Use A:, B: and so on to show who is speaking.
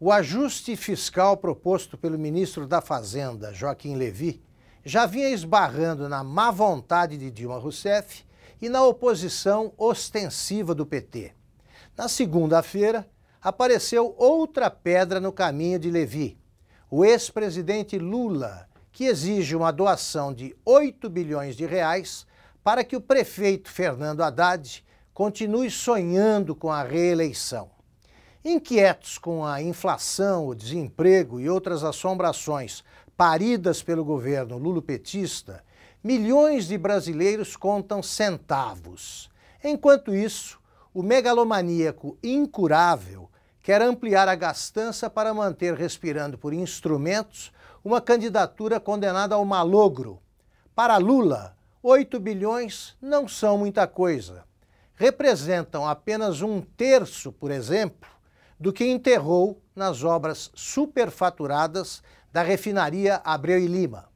A: O ajuste fiscal proposto pelo ministro da Fazenda, Joaquim Levy, já vinha esbarrando na má vontade de Dilma Rousseff e na oposição ostensiva do PT. Na segunda-feira, apareceu outra pedra no caminho de Levy. O ex-presidente Lula, que exige uma doação de 8 bilhões de reais para que o prefeito Fernando Haddad continue sonhando com a reeleição. Inquietos com a inflação, o desemprego e outras assombrações paridas pelo governo lulopetista, milhões de brasileiros contam centavos. Enquanto isso, o megalomaníaco incurável quer ampliar a gastança para manter respirando por instrumentos uma candidatura condenada ao malogro. Para Lula, 8 bilhões não são muita coisa. Representam apenas um terço, por exemplo, do que enterrou nas obras superfaturadas da refinaria Abreu e Lima.